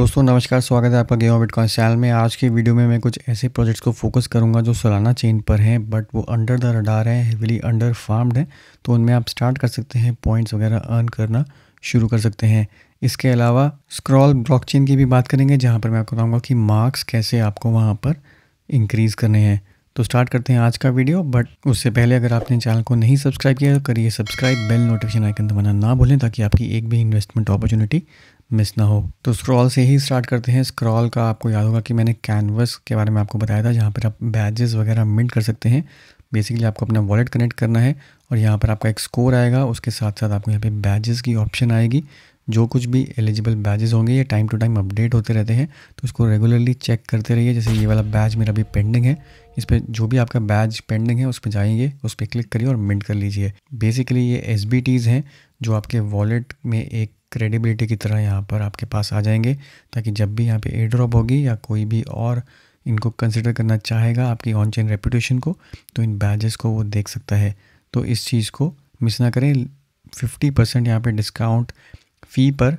दोस्तों नमस्कार स्वागत है आपका गेम बिटकॉइन चैनल में आज की वीडियो में मैं कुछ ऐसे प्रोजेक्ट्स को फोकस करूंगा जो सलाना चेन पर हैं बट वो अंडर द रडार हैं हेविली अंडर फार्म्ड हैं तो उनमें आप स्टार्ट कर सकते हैं पॉइंट्स वगैरह अर्न करना शुरू कर सकते हैं इसके अलावा स्क्रॉल चेन की भी बात करेंगे जहाँ पर मैं आपको बताऊँगा कि मार्क्स कैसे आपको वहाँ पर इंक्रीज़ करने हैं तो स्टार्ट करते हैं आज का वीडियो बट उससे पहले अगर आपने चैनल को नहीं सब्सक्राइब किया तो करिए सब्सक्राइब बेल नोटिफिकेशन आइकन दबाना ना भूलें ताकि आपकी एक भी इन्वेस्टमेंट अपॉर्चुनिटी मिस ना हो तो स्क्रॉल से ही स्टार्ट करते हैं स्क्रॉल का आपको याद होगा कि मैंने कैनवस के बारे में आपको बताया था जहाँ पर आप बैजेस वगैरह मिंट कर सकते हैं बेसिकली आपको अपना वॉलेट कनेक्ट करना है और यहाँ पर आपका एक स्कोर आएगा उसके साथ साथ आपको यहाँ पे बैजेस की ऑप्शन आएगी जो कुछ भी एलिजिबल बैजेस होंगे ये टाइम टू टाइम अपडेट होते रहते हैं तो उसको रेगुलरली चेक करते रहिए जैसे ये वाला बैज मेरा अभी पेंडिंग है इस पर जो भी आपका बैज पेंडिंग है उस पर जाएंगे उस पर क्लिक करिए और मिंट कर लीजिए बेसिकली ये एस हैं जो आपके वॉलेट में एक क्रेडिबिलिटी की तरह यहाँ पर आपके पास आ जाएंगे ताकि जब भी यहाँ पे एयर ड्रॉप होगी या कोई भी और इनको कंसिडर करना चाहेगा आपकी ऑन चेन रेपूटेशन को तो इन बैजेस को वो देख सकता है तो इस चीज़ को मिस ना करें फिफ्टी परसेंट यहाँ पर डिस्काउंट फ़ी पर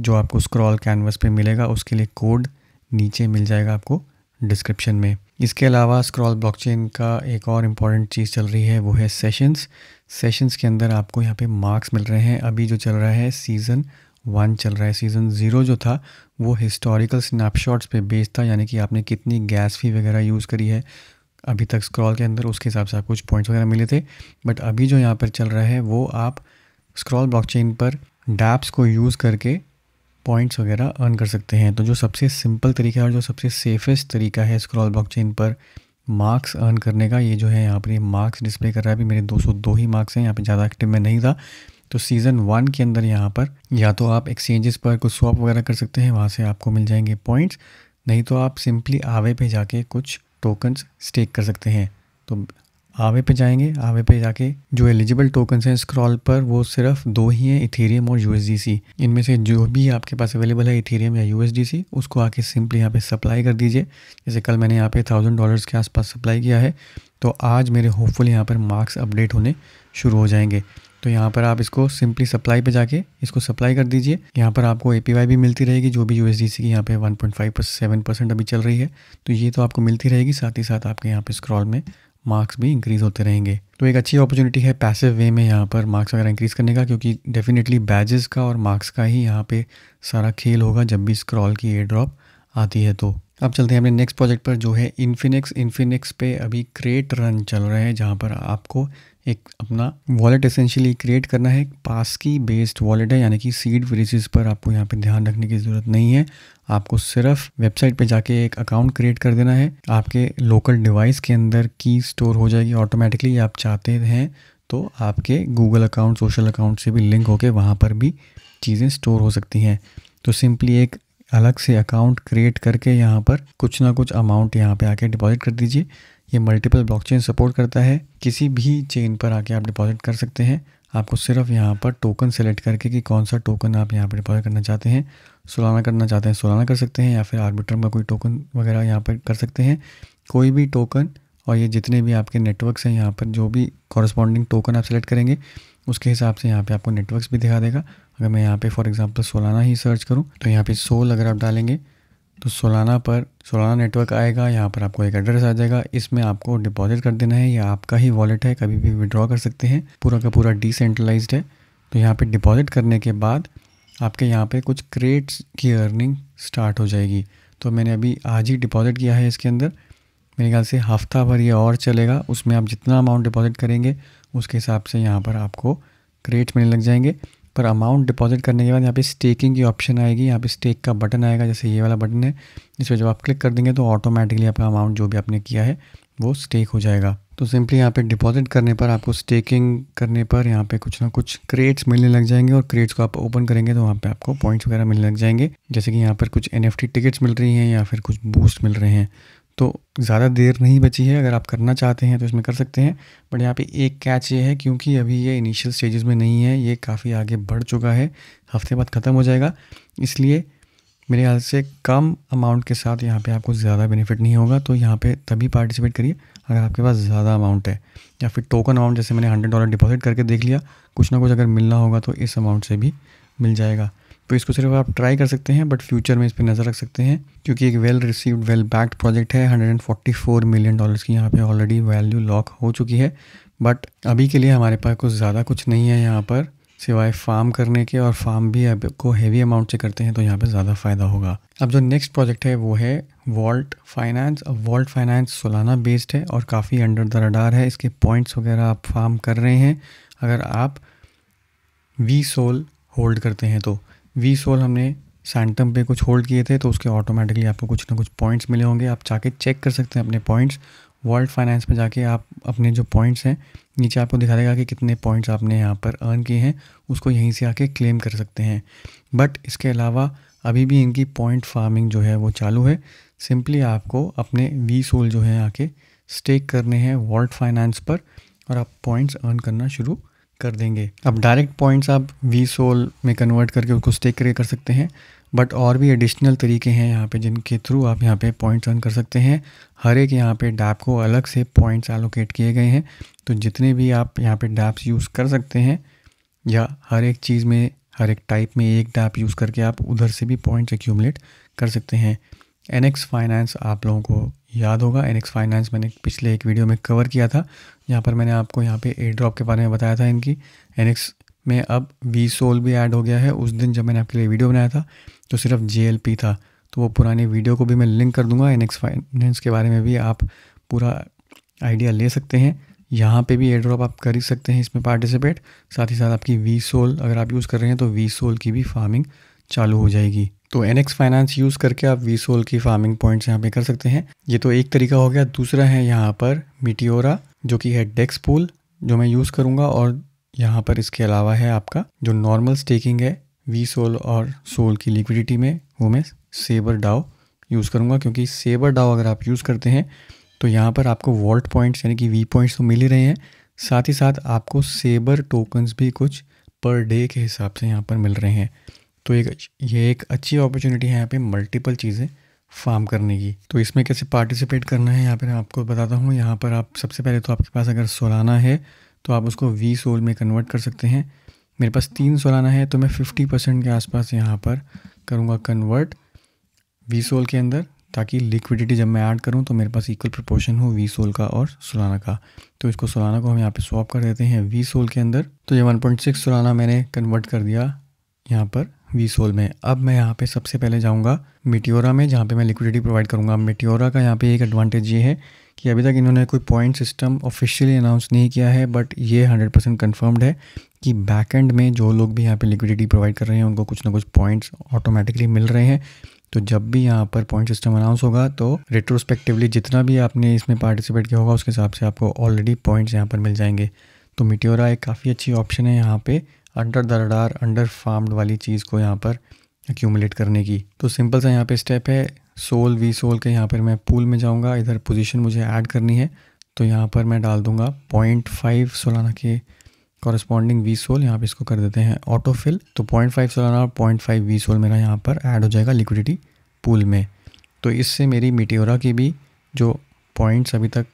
जो आपको स्क्रॉल कैनवस पे मिलेगा उसके लिए कोड नीचे मिल जाएगा आपको डिस्क्रिप्शन में इसके अलावा स्क्रॉल ब्लॉकचेन का एक और इम्पॉर्टेंट चीज़ चल रही है वो है सेशंस सेशंस के अंदर आपको यहाँ पे मार्क्स मिल रहे हैं अभी जो चल रहा है सीज़न वन चल रहा है सीज़न ज़ीरो जो था वो हिस्टोरिकल स्नैपशॉट्स पे बेस्ड था यानी कि आपने कितनी गैस फी वगैरह यूज़ करी है अभी तक स्क्रॉल के अंदर उसके हिसाब से आपको कुछ पॉइंट्स वगैरह मिले थे बट अभी जो यहाँ पर चल रहा है वो आप स्क्रॉल ब्लॉकचेन पर डैप्स को यूज़ करके पॉइंट्स वगैरह अर्न कर सकते हैं तो जो सबसे सिंपल तरीका है और जो सबसे सेफेस्ट तरीका है स्क्रॉल ब्लॉकचेन पर मार्क्स अर्न करने का ये जो है यहाँ पर ये मार्क्स डिस्प्ले कर रहा है अभी मेरे 202 ही मार्क्स हैं यहाँ पे ज़्यादा एक्टिव में नहीं था तो सीज़न वन के अंदर यहाँ पर या तो आप एक्सचेंजेस पर कुछ स्वॉप वगैरह कर सकते हैं वहाँ से आपको मिल जाएंगे पॉइंट्स नहीं तो आप सिंपली आवे पर जाके कुछ टोकन्स स्टेक कर सकते हैं तो आवे पे जाएंगे आवे पे जाके जो एलिजिबल टोकन्स हैं स्क्रॉल पर वो सिर्फ दो ही हैं इथेरियम और यूएसडीसी इनमें से जो भी आपके पास अवेलेबल है इथेरियम या यूएसडीसी उसको आके सिंपली यहाँ पे सप्लाई कर दीजिए जैसे कल मैंने यहाँ पे थाउजेंड डॉलर्स के आसपास सप्लाई किया है तो आज मेरे होपफुल यहाँ पर मार्क्स अपडेट होने शुरू हो जाएंगे तो यहाँ पर आप इसको सिंपली सप्लाई पे जाके इसको सप्लाई कर दीजिए यहाँ पर आपको ए भी मिलती रहेगी जो भी यू की यहाँ पे 1.5 सेवन परसेंट अभी चल रही है तो ये तो आपको मिलती रहेगी साथ ही साथ आपके यहाँ पे स्क्रॉल में मार्क्स भी इंक्रीज़ होते रहेंगे तो एक अच्छी अपॉर्चुनिटी है पैसिव वे में यहाँ पर मार्क्स वगैरह इंक्रीज़ करने का क्योंकि डेफिनेटली बैजेस का और मार्क्स का ही यहाँ पे सारा खेल होगा जब भी स्क्रॉल की एयर ड्रॉप आती है तो अब चलते हैं अपने नेक्स्ट प्रोजेक्ट पर जो है इन्फिनिक्स इन्फिनिक्स पे अभी क्रिएट रन चल रहा है जहाँ पर आपको एक अपना वॉलेट एसेंशियली क्रिएट करना है पास की बेस्ड वॉलेट है यानी कि सीड रिसीज पर आपको यहाँ पे ध्यान रखने की ज़रूरत नहीं है आपको सिर्फ वेबसाइट पे जाके एक अकाउंट क्रिएट कर देना है आपके लोकल डिवाइस के अंदर की स्टोर हो जाएगी ऑटोमेटिकली आप चाहते हैं तो आपके गूगल अकाउंट सोशल अकाउंट से भी लिंक होकर वहाँ पर भी चीज़ें स्टोर हो सकती हैं तो सिंपली एक अलग से अकाउंट क्रिएट करके यहाँ पर कुछ ना कुछ अमाउंट यहाँ पे आके डिपॉजिट कर दीजिए ये मल्टीपल ब्लॉकचेन सपोर्ट करता है किसी भी चेन पर आके आप डिपॉजिट कर सकते हैं आपको सिर्फ यहाँ पर टोकन सेलेक्ट करके कि कौन सा टोकन आप यहाँ पर डिपॉजिट करना चाहते हैं सोलाना करना चाहते हैं सोलाना कर सकते हैं या फिर आर्बिट्रम का कोई टोकन वगैरह यहाँ पर कर सकते हैं कोई भी टोकन और ये जितने भी आपके नेटवर्क्स हैं यहाँ पर जो भी कॉरस्पॉन्डिंग टोकन आप सेलेक्ट करेंगे उसके हिसाब से यहाँ पे आपको नेटवर्क्स भी दिखा देगा अगर मैं यहाँ पे फॉर एग्जांपल सोलाना ही सर्च करूँ तो यहाँ पे सोल अगर आप डालेंगे तो सोलाना पर सोलाना नेटवर्क आएगा यहाँ पर आपको एक एड्रेस आ जाएगा इसमें आपको डिपॉजिट कर देना है या आपका ही वॉलेट है कभी भी विड्रॉ कर सकते हैं पूरा का पूरा डिसेंट्रलाइज है तो यहाँ पर डिपॉजिट करने के बाद आपके यहाँ पर कुछ क्रेट्स की अर्निंग स्टार्ट हो जाएगी तो मैंने अभी आज ही डिपॉजिट किया है इसके अंदर मेरे ख्याल से हफ्ता भर ये और चलेगा उसमें आप जितना अमाउंट डिपॉजिट करेंगे उसके हिसाब से यहाँ पर आपको क्रेट मिलने लग जाएंगे पर अमाउंट डिपॉजिट करने के बाद यहाँ पे स्टेकिंग की ऑप्शन आएगी यहाँ पे स्टेक का बटन आएगा जैसे ये वाला बटन है इस पर जब आप क्लिक कर देंगे तो ऑटोमेटिकली आपका अमाउंट जो भी आपने किया है वो स्टेक हो जाएगा तो सिंपली यहाँ पे डिपॉजिट करने पर आपको स्टेकिंग करने पर यहाँ पे कुछ ना कुछ क्रेट्स मिलने लग जाएंगे और क्रेट्स को आप ओपन करेंगे तो वहाँ पे आपको पॉइंट्स वगैरह मिलने लग जाएंगे जैसे कि यहाँ पर कुछ एन टिकट्स मिल रही हैं या फिर कुछ बूस्ट मिल रहे हैं तो ज़्यादा देर नहीं बची है अगर आप करना चाहते हैं तो इसमें कर सकते हैं बट यहाँ पे एक कैच ये है क्योंकि अभी ये इनिशियल स्टेजेस में नहीं है ये काफ़ी आगे बढ़ चुका है हफ्ते बाद ख़त्म हो जाएगा इसलिए मेरे ख्याल से कम अमाउंट के साथ यहाँ पे आपको ज़्यादा बेनिफिट नहीं होगा तो यहाँ पे तभी पार्टिसिपेट करिए अगर आपके पास ज़्यादा अमाउंट है या फिर टोकन अमाउंट जैसे मैंने हंड्रेड डॉलर डिपॉजिट करके देख लिया कुछ ना कुछ अगर मिलना होगा तो इस अमाउंट से भी मिल जाएगा तो इसको सिर्फ आप ट्राई कर सकते हैं बट फ्यूचर में इस पर नज़र रख सकते हैं क्योंकि एक well received well backed project है 144 मिलियन डॉलर्स की यहाँ पे ऑलरेडी वैल्यू लॉक हो चुकी है बट अभी के लिए हमारे पास कुछ ज़्यादा कुछ नहीं है यहाँ पर सिवाय फार्म करने के और फार्म भी आपको हैवी अमाउंट से करते हैं तो यहाँ पर ज़्यादा फ़ायदा होगा अब जो नेक्स्ट प्रोजेक्ट है वो है वॉल्ट फाइनेंस अब वॉल्ट फाइनेंस सोलाना बेस्ड है और काफ़ी अंडर द रडार है इसके पॉइंट्स वगैरह आप फार्म कर रहे हैं अगर आप वी सोल होल्ड करते हैं तो वी सोल हमने सैंटम पे कुछ होल्ड किए थे तो उसके ऑटोमेटिकली आपको कुछ ना कुछ पॉइंट्स मिले होंगे आप जाके चेक कर सकते हैं अपने पॉइंट्स वर्ल्ड फाइनेंस में जाके आप अपने जो पॉइंट्स हैं नीचे आपको दिखा देगा कि कितने पॉइंट्स आपने यहाँ पर अर्न किए हैं उसको यहीं से आके क्लेम कर सकते हैं बट इसके अलावा अभी भी इनकी पॉइंट फार्मिंग जो है वो चालू है सिंपली आपको अपने वी सोल जो है आके स्टेक करने हैं वर्ल्ड फाइनेंस पर और आप पॉइंट्स अर्न करना शुरू कर देंगे अब डायरेक्ट पॉइंट्स आप वी सोल में कन्वर्ट करके उसको स्टेक करके कर सकते हैं बट और भी एडिशनल तरीके हैं यहाँ पे जिनके थ्रू आप यहाँ पे पॉइंट्स अर्न कर सकते हैं हर एक यहाँ पे डैप को अलग से पॉइंट्स एलोकेट किए गए हैं तो जितने भी आप यहाँ पे डैप्स यूज़ कर सकते हैं या हर एक चीज़ में हर एक टाइप में एक डैप यूज़ करके आप उधर से भी पॉइंट्स एक्यूमलेट कर सकते हैं एन फाइनेंस आप लोगों को याद होगा एनएक्स फाइनेंस मैंने पिछले एक वीडियो में कवर किया था यहाँ पर मैंने आपको यहाँ पे एयर ड्रॉप के बारे में बताया था इनकी एनएक्स में अब वी सोल भी ऐड हो गया है उस दिन जब मैंने आपके लिए वीडियो बनाया था तो सिर्फ जे था तो वो पुरानी वीडियो को भी मैं लिंक कर दूंगा एनएक्स फाइनेंस के बारे में भी आप पूरा आइडिया ले सकते हैं यहाँ पे भी एयर ड्रॉप आप कर ही सकते हैं इसमें पार्टिसिपेट साथ ही साथ आपकी वी सोल अगर आप यूज़ कर रहे हैं तो वी सोल की भी फार्मिंग चालू हो जाएगी तो एन फाइनेंस यूज़ करके आप वी सोल की फार्मिंग पॉइंट्स यहाँ पे कर सकते हैं ये तो एक तरीका हो गया दूसरा है यहाँ पर मिटियोरा जो कि है डेक्स पूल जो मैं यूज़ करूँगा और यहाँ पर इसके अलावा है आपका जो नॉर्मल स्टेकिंग है वी सोल और सोल की लिक्विडिटी में वो मैं सेबर डाओ यूज़ करूँगा क्योंकि सेबर डाओ अगर आप यूज़ करते हैं तो यहाँ पर आपको वॉल्ट पॉइंट्स यानी कि वी पॉइंट्स तो मिल ही रहे हैं साथ ही साथ आपको सेबर टोकन्स भी कुछ पर डे के हिसाब से यहाँ पर मिल रहे हैं तो एक ये एक अच्छी अपॉर्चुनिटी है यहाँ पे मल्टीपल चीज़ें फार्म करने की तो इसमें कैसे पार्टिसिपेट करना है यहाँ पर आपको बताता हूँ यहाँ पर आप सबसे पहले तो आपके पास अगर सोलाना है तो आप उसको वी सोल में कन्वर्ट कर सकते हैं मेरे पास तीन सोलाना है तो मैं फिफ्टी परसेंट के आसपास यहाँ पर करूँगा कन्वर्ट वी सोल के अंदर ताकि लिक्विडिटी जब मैं ऐड करूँ तो मेरे पास इक्वल प्रपोर्शन हो वी सोल का और सोलाना का तो इसको सोलाना को हम यहाँ पे स्वॉप कर देते हैं वी सोल के अंदर तो ये सिक्स सोलाना मैंने कन्वर्ट कर दिया यहाँ पर वी सोल में अब मैं यहाँ पे सबसे पहले जाऊँगा मिट्योरा में जहाँ पे मैं लिक्विडिटी प्रोवाइड करूँगा मिट्योरा का यहाँ पे एक एडवांटेज ये है कि अभी तक इन्होंने कोई पॉइंट सिस्टम ऑफिशियली अनाउंस नहीं किया है बट ये हंड्रेड परसेंट कन्फर्म्ड है कि बैक एंड में जो लोग भी यहाँ पे लिक्विडिटी प्रोवाइड कर रहे हैं उनको कुछ ना कुछ पॉइंट्स ऑटोमेटिकली मिल रहे हैं तो जब भी यहाँ पर पॉइंट सिस्टम अनाउंस होगा तो रेट्रोस्पेक्टिवली जितना भी आपने इसमें पार्टिसिपेट किया होगा उसके हिसाब से आपको ऑलरेडी पॉइंट्स यहाँ पर मिल जाएंगे तो मिट्योरा एक काफ़ी अच्छी ऑप्शन है यहाँ पर under the radar under farmed वाली चीज़ को यहाँ पर एक्यूमुलेट करने की तो सिंपल सा यहाँ पे स्टेप है सोल वी सोल के यहाँ पर मैं पूल में जाऊँगा इधर पोजीशन मुझे ऐड करनी है तो यहाँ पर मैं डाल दूँगा पॉइंट फाइव सोलाना के कॉरस्पॉन्डिंग वी सोल यहाँ पर इसको कर देते हैं ऑटो फिल तो पॉइंट फाइव सोलाना और पॉइंट फाइव वी सोल मेरा यहाँ पर ऐड हो जाएगा लिक्विडिटी पूल में तो इससे मेरी मिटियोरा की भी जो पॉइंट्स अभी तक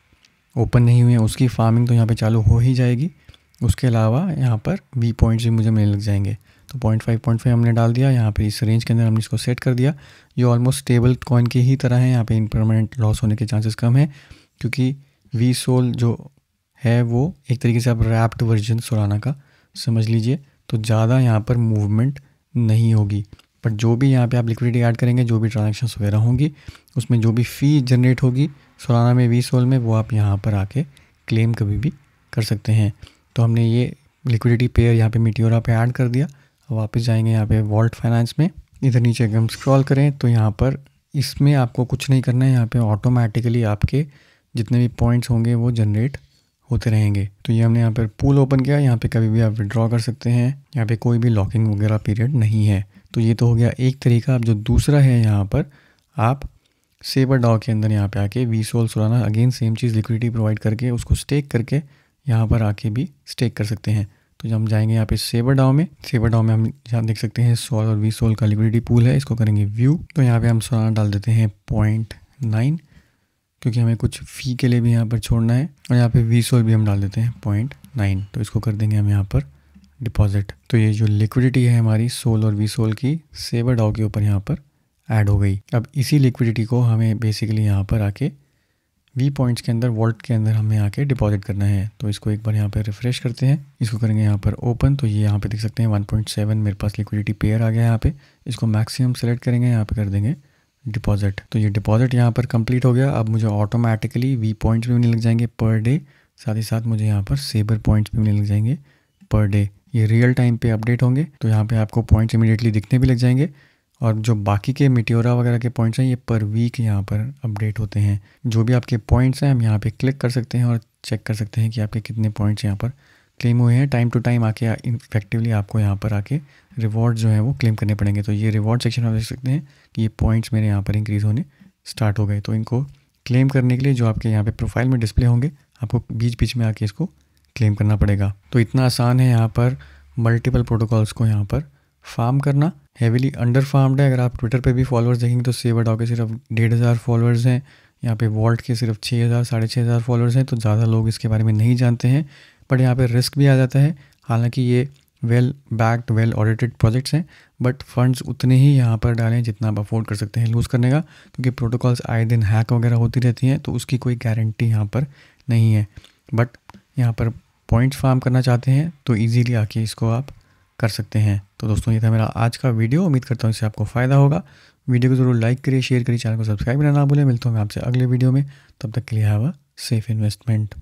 ओपन नहीं हुए हैं उसकी फार्मिंग तो यहाँ पर चालू हो ही जाएगी उसके अलावा यहाँ पर वी पॉइंट्स भी मुझे मिलने लग जाएंगे तो पॉइंट फाइव पॉइंट फाइव हमने डाल दिया यहाँ पे इस रेंज के अंदर हमने इसको सेट कर दिया ये ऑलमोस्ट स्टेबल कॉइन की ही तरह है यहाँ पे परमानेंट लॉस होने के चांसेस कम है क्योंकि वी सोल जो है वो एक तरीके से आप रैप्ड वर्जन सोलाना का समझ लीजिए तो ज़्यादा यहाँ पर मूवमेंट नहीं होगी बट जो भी यहाँ पर आप लिक्विडिटी ऐड करेंगे जो भी ट्रांजेक्शन वगैरह होंगी उसमें जो भी फ़ी जनरेट होगी सोलाना में वी सोल में वो आप यहाँ पर आके क्लेम कभी भी कर सकते हैं तो हमने ये लिक्विडिटी पेयर यहाँ पे मिट्योरा पे ऐड कर दिया अब वापस जाएंगे यहाँ पे वॉल्ट फाइनेंस में इधर नीचे अगर हम स्क्रॉल करें तो यहाँ पर इसमें आपको कुछ नहीं करना है यहाँ पे ऑटोमेटिकली आपके जितने भी पॉइंट्स होंगे वो जनरेट होते रहेंगे तो ये हमने यहाँ पर पूल ओपन किया यहाँ पे कभी भी आप विड्रॉ कर सकते हैं यहाँ पे कोई भी लॉकिंग वगैरह पीरियड नहीं है तो ये तो हो गया एक तरीका अब जो दूसरा है यहाँ पर आप सेवर डॉ के अंदर यहाँ पे आके V SOL Solana again same चीज़ लिक्विडिटी प्रोवाइड करके उसको स्टेक करके यहाँ पर आके भी स्टेक कर सकते हैं तो जब हम जाएंगे यहाँ पे सेवर डाओ में सेवर डाओ में हम यहाँ देख सकते हैं सोल और वी सोल का लिक्विडिटी पूल है इसको करेंगे व्यू तो यहाँ पे हम सोलाना डाल देते हैं पॉइंट नाइन क्योंकि हमें कुछ फ़ी के लिए भी यहाँ पर छोड़ना है और यहाँ पे वी सोल भी हम डाल देते हैं पॉइंट नाइन तो इसको कर देंगे हम यहाँ पर डिपॉजिट तो ये जो लिक्विडिटी है हमारी सोल और वी सोल की सेवर डाओ के ऊपर यहाँ पर ऐड हो गई अब इसी लिक्विडिटी को हमें बेसिकली यहाँ पर आके वी पॉइंट्स के अंदर वॉल्ट के अंदर हमें आके डिपॉजिट करना है तो इसको एक बार यहाँ पर रिफ्रेश करते हैं इसको करेंगे यहाँ पर ओपन तो ये यहाँ पे देख सकते हैं 1.7 मेरे पास लिक्विडिटी पेयर आ गया यहाँ पे इसको मैक्सिमम सेलेक्ट करेंगे यहाँ पे कर देंगे डिपॉजिट तो ये डिपॉजिट यहाँ पर कंप्लीट हो गया अब मुझे ऑटोमेटिकली वी पॉइंट्स भी मिलने लग जाएंगे पर डे साथ ही साथ मुझे यहाँ पर सेबर पॉइंट्स भी मिलने लग जाएंगे पर डे ये रियल टाइम पे अपडेट होंगे तो यहाँ पे आपको पॉइंट्स इमीडिएटली दिखने भी लग जाएंगे और जो बाकी के मिट्योरा वगैरह के पॉइंट्स हैं ये पर वीक यहाँ पर अपडेट होते हैं जो भी आपके पॉइंट्स हैं हम यहाँ पे क्लिक कर सकते हैं और चेक कर सकते हैं कि आपके कितने पॉइंट्स यहाँ पर क्लेम हुए हैं टाइम टू टाइम आके इफेक्टिवली आपको यहाँ पर आके रिवॉर्ड जो है वो क्लेम करने पड़ेंगे तो ये रिवॉर्ड सेक्शन में देख सकते हैं कि ये पॉइंट्स मेरे यहाँ पर इंक्रीज़ होने स्टार्ट हो गए तो इनको क्लेम करने के लिए जो आपके यहाँ पर प्रोफाइल में डिस्प्ले होंगे आपको बीच बीच में आके इसको क्लेम करना पड़ेगा तो इतना आसान है यहाँ पर मल्टीपल प्रोटोकॉल्स को यहाँ पर फार्म करना हैवीली अंडर फार्म्ड है अगर आप ट्विटर पे भी फॉलोअर्स देखेंगे तो सेवर डॉ के सिर्फ डेढ़ हज़ार फॉलोअर्स हैं यहाँ पे वॉल्ट के सिर्फ छः हज़ार साढ़े छः हज़ार फॉलोअर्स हैं तो ज़्यादा लोग इसके बारे में नहीं जानते हैं बट यहाँ पे रिस्क भी आ जाता है हालांकि ये well backed well audited projects हैं बट फंड्स उतने ही यहाँ पर डालें जितना आप अफोर्ड कर सकते हैं लूज़ करने का क्योंकि प्रोटोकॉल्स आए दिन हैक वगैरह होती रहती हैं तो उसकी कोई गारंटी यहाँ पर नहीं है बट यहाँ पर पॉइंट्स फार्म करना चाहते हैं तो ईजीली आके इसको आप कर सकते हैं तो दोस्तों ये था मेरा आज का वीडियो उम्मीद करता हूँ इससे आपको फ़ायदा होगा वीडियो को ज़रूर लाइक करिए शेयर करिए चैनल को सब्सक्राइब करना ना भूलें मिलता हूँ मैं आपसे अगले वीडियो में तब तक के लिए हैव अ सेफ़ इन्वेस्टमेंट